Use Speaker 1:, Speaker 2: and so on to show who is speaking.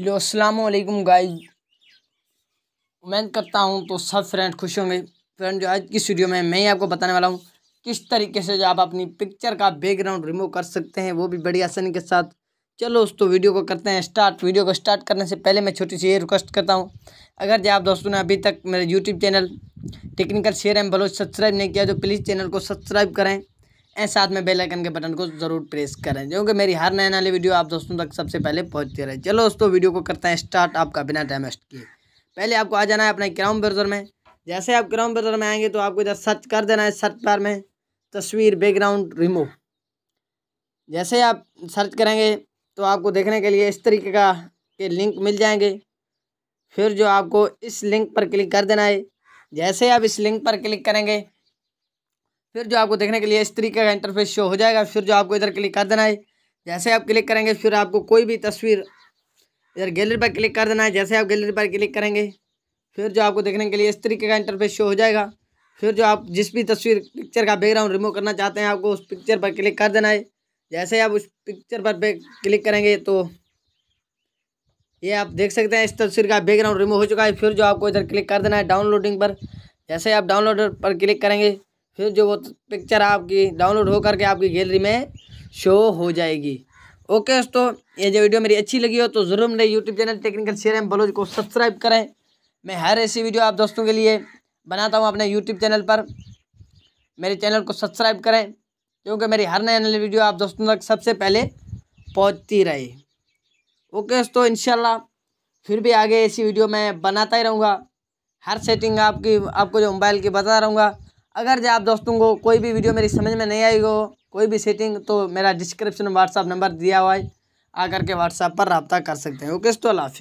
Speaker 1: hello असलकुम guys उम्मीद करता हूँ तो सब फ्रेंड खुश होंगे फ्रेंड जो आज की स्टूडियो में मैं ही आपको बताने वाला हूँ किस तरीके से जो आप अपनी पिक्चर का बैकग्राउंड रिमूव कर सकते हैं वो भी बड़ी आसानी के साथ चलो दोस्तों वीडियो को करते हैं स्टार्ट वीडियो को स्टार्ट करने से पहले मैं छोटी सी ये रिक्वेस्ट करता हूँ अगर जो आप दोस्तों ने अभी तक मेरे YouTube channel Technical Share and Baloch subscribe नहीं किया तो प्लीज़ चैनल को सब्सक्राइब करें एंड साथ में बेल आइकन के बटन को जरूर प्रेस करें क्योंकि मेरी हर नए नए वीडियो आप दोस्तों तक सबसे पहले पहुंचती रहे चलो दोस्तों वीडियो को करते हैं स्टार्ट आपका बिना टाइम वेस्ट किए पहले आपको आ जाना है अपने क्राउन ब्राउज़र में जैसे आप क्राउन ब्राउज़र में आएंगे तो आपको इधर सर्च कर देना है सर्च पार में तस्वीर बैकग्राउंड रिमूव जैसे आप सर्च करेंगे तो आपको देखने के लिए इस तरीके का के लिंक मिल जाएंगे फिर जो आपको इस लिंक पर क्लिक कर देना है जैसे आप इस लिंक पर क्लिक करेंगे फिर जो आपको देखने के लिए इस तरीके का इंटरफेस शो हो जाएगा फिर जो आपको इधर क्लिक कर देना है जैसे आप क्लिक करेंगे फिर आपको कोई भी तस्वीर इधर गैलरी पर क्लिक कर देना है जैसे आप गैलरी पर क्लिक करेंगे फिर जो आपको देखने के लिए इस तरीके का इंटरफेस शो हो जाएगा फिर जो आप जिस भी तस्वीर पिक्चर का बैकग्राउंड रिमूव करना चाहते हैं आपको उस पिक्चर पर क्लिक कर देना है जैसे आप उस पिक्चर पर क्लिक करेंगे तो ये आप देख सकते हैं इस तस्वीर का बैकग्राउंड रिमूव हो चुका है फिर जो आपको इधर क्लिक कर देना है डाउनलोडिंग पर जैसे आप डाउनलोड पर क्लिक करेंगे फिर जो वो पिक्चर आपकी डाउनलोड होकर के आपकी गैलरी में शो हो जाएगी ओके दोस्तों ये जो वीडियो मेरी अच्छी लगी हो तो ज़रूर मेरे YouTube channel Technical Share M Baloch को सब्सक्राइब करें मैं हर ऐसी वीडियो आप दोस्तों के लिए बनाता हूँ अपने यूट्यूब चैनल पर मेरे चैनल को सब्सक्राइब करें क्योंकि मेरी हर नई नई वीडियो आप दोस्तों तक सबसे पहले पहुँचती रहे ओके दोस्तों इन फिर भी आगे ऐसी वीडियो मैं बनाता ही रहूँगा हर सेटिंग आपकी आपको जो मोबाइल की बता रहूँगा अगर जो आप दोस्तों को कोई भी वीडियो मेरी समझ में नहीं आई हो कोई भी सेटिंग तो मेरा डिस्क्रिप्शन व्हाट्सअप नंबर दिया हुआ है आकर के व्हाट्सअप पर रबता कर सकते हैं ओके तो लाफी